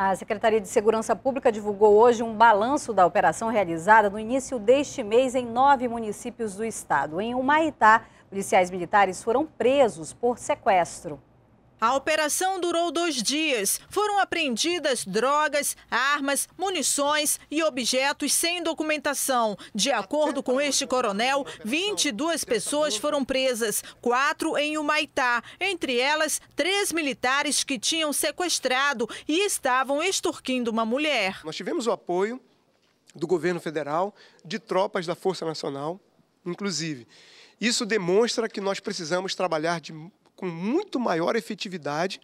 A Secretaria de Segurança Pública divulgou hoje um balanço da operação realizada no início deste mês em nove municípios do estado. Em Humaitá, policiais militares foram presos por sequestro. A operação durou dois dias. Foram apreendidas drogas, armas, munições e objetos sem documentação. De acordo com este coronel, 22 pessoas foram presas, quatro em Humaitá, entre elas três militares que tinham sequestrado e estavam extorquindo uma mulher. Nós tivemos o apoio do governo federal, de tropas da Força Nacional, inclusive. Isso demonstra que nós precisamos trabalhar de com muito maior efetividade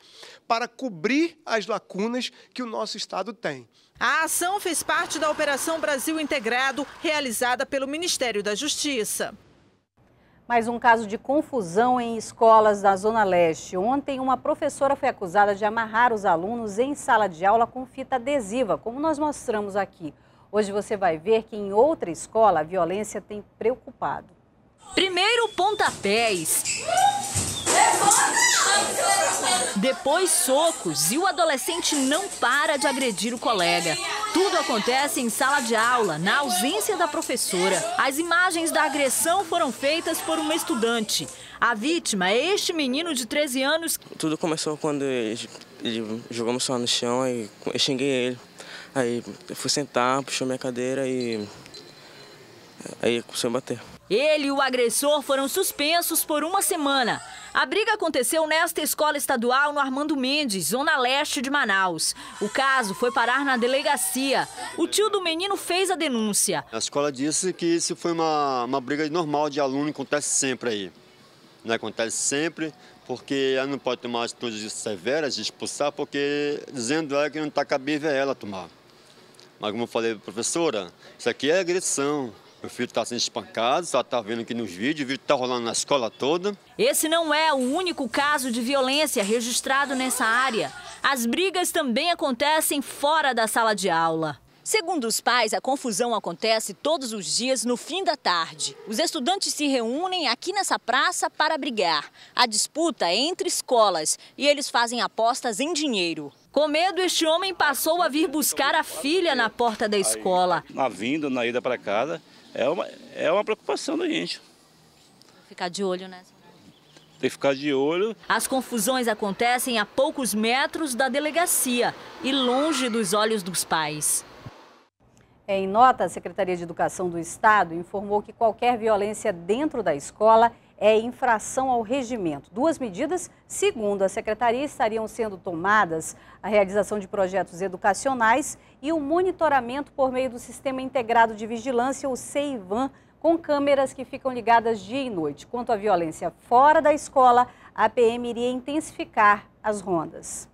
para cobrir as lacunas que o nosso Estado tem. A ação fez parte da Operação Brasil Integrado, realizada pelo Ministério da Justiça. Mais um caso de confusão em escolas da Zona Leste. Ontem, uma professora foi acusada de amarrar os alunos em sala de aula com fita adesiva, como nós mostramos aqui. Hoje você vai ver que em outra escola a violência tem preocupado. Primeiro pontapés. Depois socos e o adolescente não para de agredir o colega. Tudo acontece em sala de aula, na ausência da professora. As imagens da agressão foram feitas por um estudante. A vítima é este menino de 13 anos. Tudo começou quando ele, ele jogou só no chão e eu xinguei ele. Aí eu fui sentar, puxou minha cadeira e aí começou a bater. Ele e o agressor foram suspensos por uma semana. A briga aconteceu nesta escola estadual no Armando Mendes, zona leste de Manaus. O caso foi parar na delegacia. O tio do menino fez a denúncia. A escola disse que isso foi uma, uma briga normal de aluno, acontece sempre aí. Não é, Acontece sempre, porque ela não pode tomar atitudes severas de expulsar, porque dizendo ela que não está cabível ela tomar. Mas como eu falei, professora, isso aqui é agressão. Meu filho está sendo espancado, só está vendo aqui nos vídeos, o vídeo está rolando na escola toda. Esse não é o único caso de violência registrado nessa área. As brigas também acontecem fora da sala de aula. Segundo os pais, a confusão acontece todos os dias no fim da tarde. Os estudantes se reúnem aqui nessa praça para brigar. A disputa é entre escolas e eles fazem apostas em dinheiro. Com medo, este homem passou a vir buscar a filha na porta da escola. na vinda, na ida para casa, é uma, é uma preocupação da gente. Ficar de olho, né? Tem que ficar de olho. As confusões acontecem a poucos metros da delegacia e longe dos olhos dos pais. Em nota, a Secretaria de Educação do Estado informou que qualquer violência dentro da escola é infração ao regimento. Duas medidas, segundo a secretaria, estariam sendo tomadas a realização de projetos educacionais e o monitoramento por meio do Sistema Integrado de Vigilância, o CEIVAN, com câmeras que ficam ligadas dia e noite. Quanto à violência fora da escola, a PM iria intensificar as rondas.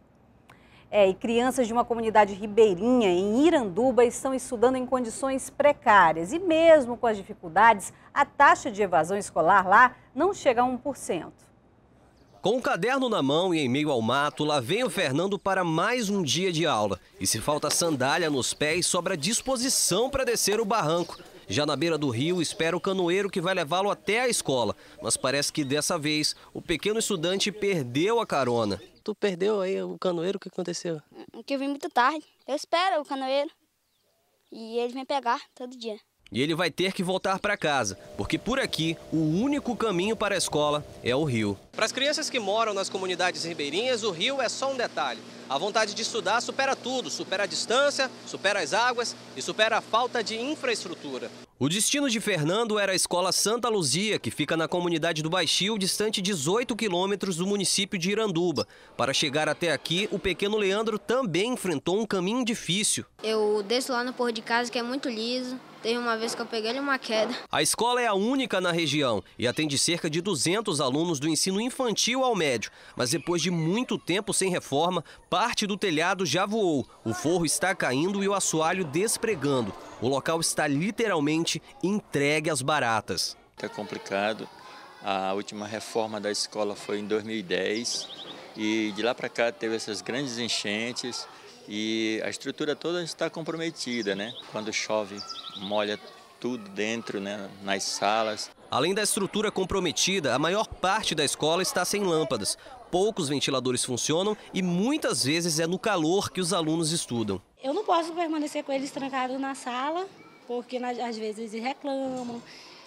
É, e crianças de uma comunidade ribeirinha em Iranduba estão estudando em condições precárias. E mesmo com as dificuldades, a taxa de evasão escolar lá não chega a 1%. Com o caderno na mão e em meio ao mato, lá vem o Fernando para mais um dia de aula. E se falta sandália nos pés, sobra disposição para descer o barranco. Já na beira do rio, espera o canoeiro que vai levá-lo até a escola. Mas parece que dessa vez, o pequeno estudante perdeu a carona. Tu perdeu aí o canoeiro, o que aconteceu? Hum, que eu vim muito tarde. Eu espero o canoeiro. E ele vem pegar todo dia. E ele vai ter que voltar para casa, porque por aqui o único caminho para a escola é o rio. Para as crianças que moram nas comunidades ribeirinhas, o rio é só um detalhe. A vontade de estudar supera tudo, supera a distância, supera as águas e supera a falta de infraestrutura. O destino de Fernando era a Escola Santa Luzia, que fica na comunidade do Baixio, distante 18 quilômetros do município de Iranduba. Para chegar até aqui, o pequeno Leandro também enfrentou um caminho difícil. Eu desço lá no Porto de Casa, que é muito liso, Teve uma vez que eu peguei uma queda. A escola é a única na região e atende cerca de 200 alunos do ensino infantil ao médio. Mas depois de muito tempo sem reforma, parte do telhado já voou. O forro está caindo e o assoalho despregando. O local está literalmente entregue às baratas. É complicado. A última reforma da escola foi em 2010 e de lá para cá teve essas grandes enchentes. E a estrutura toda está comprometida, né? Quando chove, molha tudo dentro, né? nas salas. Além da estrutura comprometida, a maior parte da escola está sem lâmpadas. Poucos ventiladores funcionam e muitas vezes é no calor que os alunos estudam. Eu não posso permanecer com eles trancados na sala, porque às vezes eles reclamam,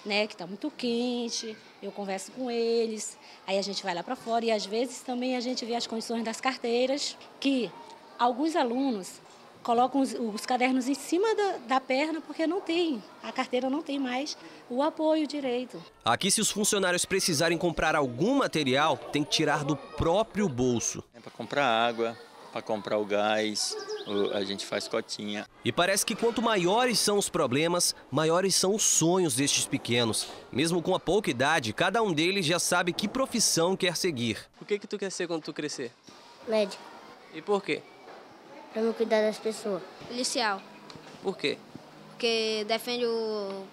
né, que está muito quente. Eu converso com eles, aí a gente vai lá para fora e às vezes também a gente vê as condições das carteiras, que Alguns alunos colocam os, os cadernos em cima da, da, perna porque não tem, a carteira não tem mais o apoio direito. Aqui, se os funcionários precisarem comprar algum material, tem que tirar do próprio bolso. É para comprar água, para comprar o gás, a gente faz cotinha. E parece que quanto maiores são os problemas, maiores são os sonhos destes pequenos. Mesmo com a pouca idade, cada um deles já sabe que profissão quer seguir. O que, que tu quer ser quando tu crescer? Médico. E por quê? para me cuidar das pessoas. Policial. Por quê? Porque defende o,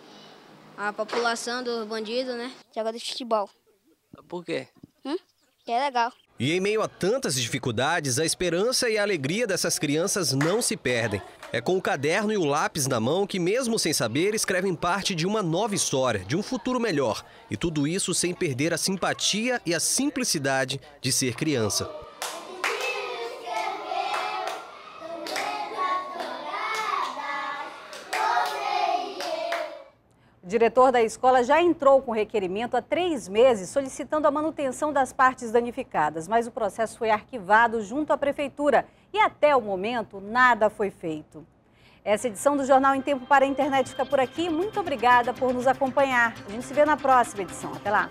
a população dos bandidos, né? Jogador de futebol. Por quê? Hum? Que é legal. E em meio a tantas dificuldades, a esperança e a alegria dessas crianças não se perdem. É com o caderno e o lápis na mão que, mesmo sem saber, escrevem parte de uma nova história, de um futuro melhor. E tudo isso sem perder a simpatia e a simplicidade de ser criança. diretor da escola já entrou com requerimento há três meses solicitando a manutenção das partes danificadas, mas o processo foi arquivado junto à prefeitura e até o momento nada foi feito. Essa edição do Jornal em Tempo para a Internet fica por aqui. Muito obrigada por nos acompanhar. A gente se vê na próxima edição. Até lá!